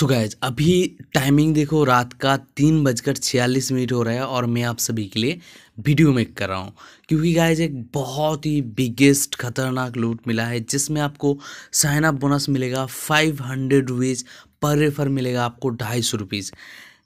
सो guys अभी timing देखो रात का तीन बजकर छियालीस मिनट हो रहा है और मैं आप सभी के लिए वीडियो मेक कर रहा हूँ क्योंकि गायज एक बहुत ही बिगेस्ट खतरनाक लूट मिला है जिसमें आपको साइन अप बोनस मिलेगा फाइव हंड्रेड रुपीज़ पर रेफर मिलेगा आपको ढाई सौ रुपीज़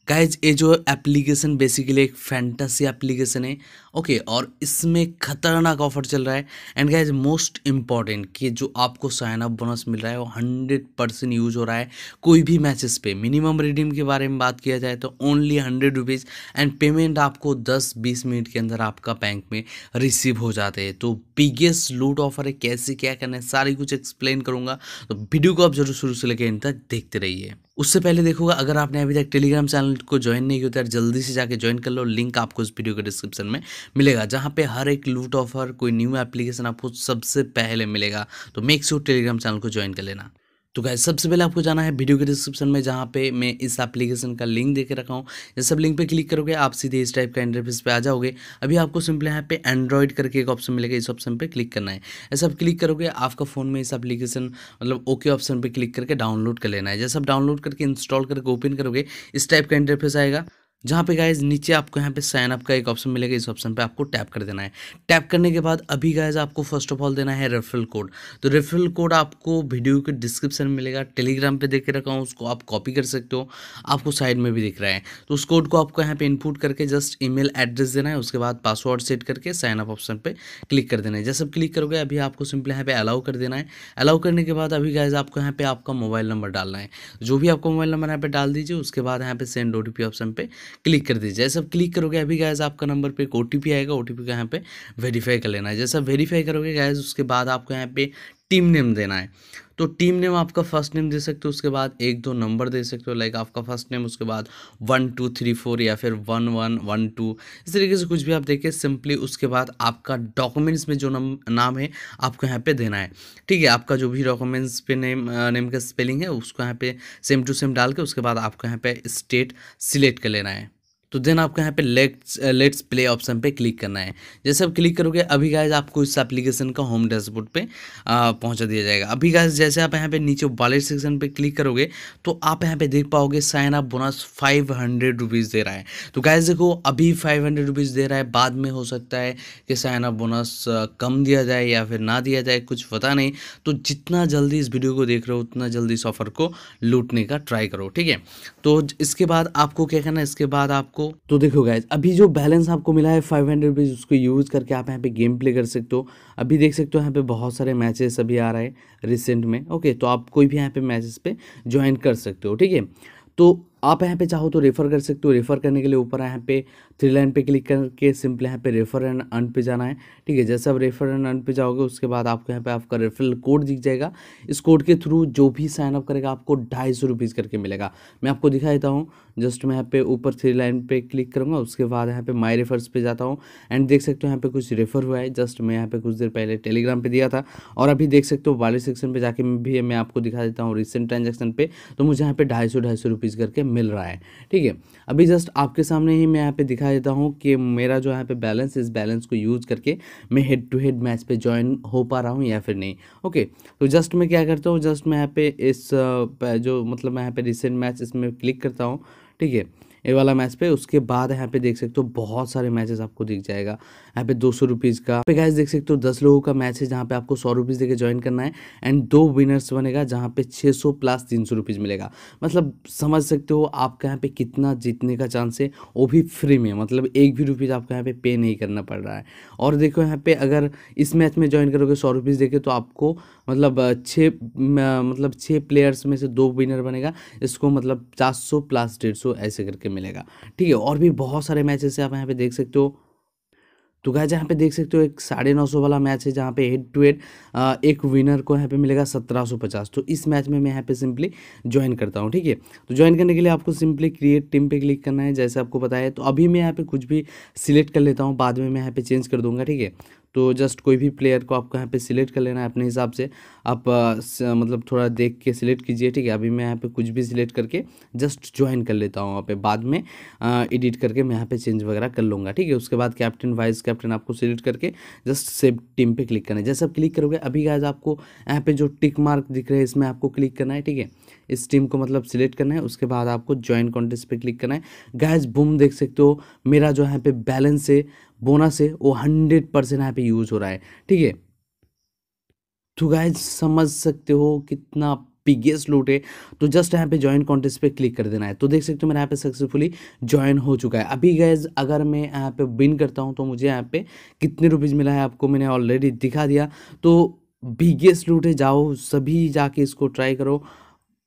गाइज ये जो एप्लीकेशन बेसिकली एक फैंटेसी एप्लीकेशन है ओके और इसमें खतरनाक ऑफर चल रहा है एंड गाइज मोस्ट इम्पॉर्टेंट कि जो आपको साइन अप बोनस मिल रहा है वो हंड्रेड परसेंट यूज हो रहा है कोई भी मैचेस पे मिनिमम रिडीम के बारे में बात किया जाए तो only hundred rupees and payment आपको दस बीस मिनट के अंदर आपका बैंक में रिसीव हो जाते हैं तो बिगेस्ट लूट ऑफर है कैसे क्या करना है सारी कुछ एक्सप्लेन करूँगा तो वीडियो को आप जरूर शुरू से लेकर इन तक देखते रहिए उससे पहले देखोगा अगर आपने अभी तक टेलीग्राम चैनल को ज्वाइन नहीं किया तो जल्दी से जाके ज्वाइन कर लो लिंक आपको इस वीडियो के डिस्क्रिप्शन में मिलेगा जहाँ पे हर एक लूट ऑफर कोई न्यू एप्लीकेशन आपको सबसे पहले मिलेगा तो मेक श्योर टेलीग्राम चैनल को ज्वाइन कर लेना तो गाइज सबसे पहले आपको जाना है वीडियो के डिस्क्रिप्शन में जहाँ पे मैं इस एप्लीकेशन का लिंक दे के रखा हूँ ये सब लिंक पे क्लिक करोगे आप सीधे इस टाइप का इंटरफेस पे आ जाओगे अभी आपको सिंपल यहाँ पे एंड्रॉइड करके एक ऑप्शन मिलेगा इस ऑप्शन पे क्लिक करना है ऐसा आप क्लिक करोगे आपका फ़ोन में इस एप्लीकेशन मतलब ओके ऑप्शन पर क्लिक करके डाउनलोड कर लेना है जैसे आप डाउनलोड करके इंस्टॉल करके ओपन करोगे इस टाइप का इंटरफेस आएगा जहाँ पे गाइज नीचे आपको यहाँ पे साइन अप का एक ऑप्शन मिलेगा इस ऑप्शन पे आपको टैप कर देना है टैप करने के बाद अभी गाइज आपको फर्स्ट ऑफ ऑल देना है रेफरल कोड तो रेफरल कोड आपको वीडियो के डिस्क्रिप्शन में मिलेगा टेलीग्राम पे देख के रखा हूँ उसको आप कॉपी कर सकते हो आपको साइड में भी दिख रहा है तो उस कोड को आपको यहाँ पर इनपुट करके जस्ट ई एड्रेस देना है उसके बाद पासवर्ड सेट करके साइन अप ऑप्शन पर क्लिक कर देना है जैसे क्लिक करोगे अभी आपको सिंपली यहाँ पे अलाउ कर देना है अलाउ करने के बाद अभी गाइज आपको यहाँ पे आपका मोबाइल नंबर डालना है जो भी आपको मोबाइल नंबर यहाँ पे डाल दीजिए उसके बाद यहाँ पे सेंड ओ ऑप्शन पर क्लिक कर दीजिए जैसे क्लिक करोगे अभी गैस आपका नंबर पर एक ओ आएगा ओ टी का यहाँ पे वेरीफाई कर लेना है जैसा वेरीफाई करोगे गैस उसके बाद आपको यहाँ पे टीम नेम देना है तो टीम नेम आपका फर्स्ट नेम दे सकते हो उसके बाद एक दो नंबर दे सकते हो लाइक आपका फर्स्ट नेम उसके बाद वन टू थ्री फोर या फिर वन वन वन टू इस तरीके से कुछ भी आप देखिए सिंपली उसके बाद आपका डॉक्यूमेंट्स में जो नाम है आपको यहाँ पे देना है ठीक है आपका जो भी डॉक्यूमेंट्स पे नेम नेम का स्पेलिंग है उसको यहाँ पे सेम टू सेम डाल के उसके बाद आपको यहाँ पे स्टेट सिलेक्ट कर लेना है तो देन आपको यहाँ पे लेट्स लेट्स प्ले ऑप्शन पे क्लिक करना है जैसे आप क्लिक करोगे अभी गाइज आपको इस एप्लीकेशन का होम डैशबोर्ड पे uh, पहुँचा दिया जाएगा अभी गाइज जैसे आप यहाँ पे नीचे वॉलेट सेक्शन पे क्लिक करोगे तो आप यहाँ पे देख पाओगे sign up bonus five hundred rupees दे रहा है तो गाइज देखो अभी फाइव हंड्रेड रुपीज़ दे रहा है बाद में हो सकता है कि साइन अप बोनस कम दिया जाए या फिर ना दिया जाए कुछ पता नहीं तो जितना जल्दी इस वीडियो को देख रहे हो उतना जल्दी इस ऑफर को लूटने का ट्राई करो ठीक है तो इसके बाद आपको क्या करना है इसके बाद आपको तो देखो गाइज अभी जो बैलेंस आपको मिला है फाइव हंड्रेड रुपीज़ उसको यूज़ करके आप यहाँ पे गेम प्ले कर सकते हो अभी देख सकते हो यहाँ पे बहुत सारे मैचेस अभी आ रहे हैं रिसेंट में ओके तो आप कोई भी यहाँ पे मैचेस पे ज्वाइन कर सकते हो ठीक है तो आप यहाँ पे चाहो तो रेफ़र कर सकते हो रेफ़र करने के लिए ऊपर यहाँ पे थ्री लाइन पे क्लिक करके सिंपली यहाँ पे रेफ़र एंड अर्न पे जाना है ठीक है जैसे आप रेफ़र एंड अर्न पे जाओगे उसके बाद आपको यहाँ पे आपका रेफरल कोड दिख जाएगा इस कोड के थ्रू जो भी साइन अप करेगा आपको ढाई सौ रुपीज़ करके मिलेगा मैं आपको दिखा देता हूँ जस्ट मैं यहाँ पे ऊपर थ्री लाइन पे क्लिक करूँगा उसके बाद यहाँ पे माई रेफर्स पे जाता हूँ एंड देख सकते हो यहाँ पे कुछ रेफर हुआ है जस्ट मैं यहाँ पे कुछ देर पहले टेलीग्राम पे दिया था और अभी देख सकते हो वाले सेक्शन पे जाके भी मैं आपको दिखा देता हूँ रिसेंट ट्रांजेक्शन पे तो मुझे यहाँ पे ढाई सौ ढाई सौ रुपीज़ करके मिल रहा है ठीक है अभी जस्ट आपके सामने ही मैं यहाँ पे दिखा देता हूँ कि मेरा जो यहाँ पे बैलेंस इस बैलेंस को यूज़ करके मैं हेड टू हेड मैच पे ज्वाइन हो पा रहा हूँ या फिर नहीं ओके तो जस्ट मैं क्या करता हूँ जस्ट मैं यहाँ पे इस जो मतलब मैं यहाँ पे रिसेंट मैच इसमें क्लिक करता हूँ ठीक है ये वाला मैच पे उसके बाद यहाँ पे देख सकते हो बहुत सारे मैचेस आपको दिख जाएगा यहाँ पे दो सौ रुपीज़ का पे गैस देख सकते हो दस लोगों का मैच है जहाँ पे आपको सौ रुपीज़ देकर ज्वाइन करना है एंड दो विनर्स बनेगा जहाँ पे छः सौ प्लस तीन सौ रुपीज़ मिलेगा मतलब समझ सकते हो आपका यहाँ पे कितना जीतने का चांस है वो भी फ्री में मतलब एक भी रुपीज़ आपको यहाँ पे पे नहीं करना पड़ रहा है और देखो यहाँ पे अगर इस मैच में ज्वाइन करोगे सौ रुपीज़ देखे तो आपको मतलब छः मतलब छः प्लेयर्स में से दो विनर बनेगा इसको मतलब चार सौ प्लस डेढ़ सौ ऐसे करके मिलेगा ठीक है और भी बहुत सारे मैचेस आप यहाँ पे देख सकते हो तो गाय यहाँ पे देख सकते हो एक साढ़े नौ सौ वाला मैच है जहाँ पे हेड टू हेड एक विनर को यहाँ पे मिलेगा सत्रह सौ पचास तो इस मैच में मैं यहाँ पे सिंपली ज्वाइन करता हूँ ठीक है तो ज्वाइन करने के लिए आपको सिंपली क्रिएट टीम पे क्लिक करना है जैसे आपको बताया तो अभी मैं यहाँ पे कुछ भी सिलेक्ट कर लेता हूँ बाद में मैं यहाँ पे चेंज कर दूंगा ठीक है तो जस्ट कोई भी प्लेयर को आपको यहाँ पे सिलेक्ट कर लेना है अपने हिसाब से आप स, मतलब थोड़ा देख के सिलेक्ट कीजिए ठीक है अभी मैं यहाँ पे कुछ भी सिलेक्ट करके जस्ट ज्वाइन कर लेता हूँ वहाँ पे बाद में एडिट करके मैं यहाँ पे चेंज वगैरह कर लूँगा ठीक है उसके बाद कैप्टन वाइस कैप्टन आपको सिलेक्ट करके जस्ट सेव टीम पर क्लिक करना है जैसे आप क्लिक करोगे अभी गाय आपको यहाँ पर जो टिक मार्क दिख रहे हैं इसमें आपको क्लिक करना है ठीक है इस टीम को मतलब सिलेक्ट करना है उसके बाद आपको ज्वाइन कॉन्टेस्ट पर क्लिक करना है गायज बुम देख सकते हो मेरा जो यहाँ पे बैलेंस है बोनस है वो हंड्रेड परसेंट यहाँ पे यूज़ हो रहा है ठीक है तो गाय समझ सकते हो कितना बिगेस्ट लूट है तो जस्ट यहाँ पे ज्वाइन कॉन्टेस्ट पे क्लिक कर देना है तो देख सकते हो मेरा यहाँ पे सक्सेसफुली ज्वाइन हो चुका है अभी गैज अगर मैं यहाँ पे विन करता हूँ तो मुझे यहाँ पे कितने रुपीज़ मिला है आपको मैंने ऑलरेडी दिखा दिया तो बिगेस्ट लूट है जाओ सभी जाके इसको ट्राई करो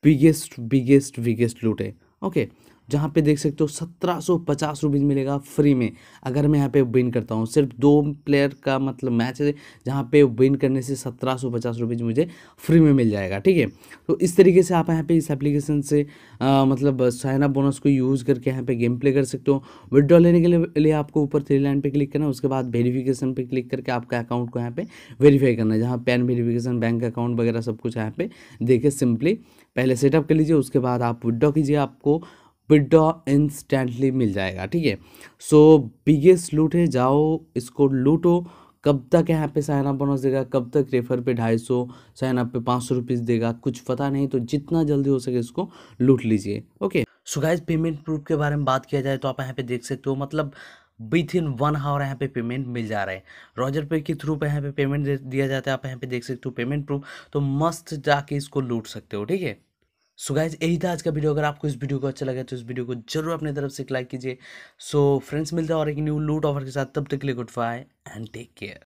बिगेस्ट बिगेस्ट बिगेस्ट लूट है ओके okay. जहाँ पे देख सकते हो सत्रह सौ पचास रुपीज़ मिलेगा फ्री में अगर मैं यहाँ पे विन करता हूँ सिर्फ दो प्लेयर का मतलब मैच है जहाँ पे विन करने से सत्रह सौ पचास रुपीज़ मुझे फ्री में मिल जाएगा ठीक है तो इस तरीके से आप यहाँ पे इस एप्लीकेशन से आ, मतलब साइना बोनस को यूज़ करके यहाँ पे गेम प्ले कर सकते हो विड्रॉ लेने के लिए, आपको ऊपर थ्री लाइन पर क्लिक करना है उसके बाद वेरीफिकेशन पर क्लिक करके आपका अकाउंट को यहाँ पे वेरीफाई करना है जहाँ पैन वेरीफिकेशन बैंक अकाउंट वगैरह सब कुछ यहाँ पे देखे सिंपली पहले सेटअप कर लीजिए उसके बाद आप विदड्रॉ कीजिए आपको विड्रॉ इंस्टेंटली मिल जाएगा ठीक है सो बिगेस्ट लूट है जाओ इसको लूटो कब तक यहाँ पे साइन अप बोनस देगा कब तक रेफर पे ढाई सौ साइन अप पे पाँच सौ रुपीज़ देगा कुछ पता नहीं तो जितना जल्दी हो सके इसको लूट लीजिए okay so guys payment proof के बारे में बात किया जाए तो आप यहाँ पे देख सकते हो मतलब विथ इन वन आवर यहाँ पे पेमेंट मिल जा रहा है रॉजर पे के थ्रू पे यहाँ पे पेमेंट दिया जाता है आप यहाँ पे देख सकते हो पेमेंट प्रूफ तो मस्त जाके इसको लूट सकते हो ठीक है सो गाइज यही था आज का वीडियो अगर आपको इस वीडियो को अच्छा लगा तो इस वीडियो को जरूर अपनी तरफ से लाइक कीजिए सो फ्रेंड्स मिलते हैं और एक न्यू लूट ऑफर के साथ तब तक के लिए good bye and take care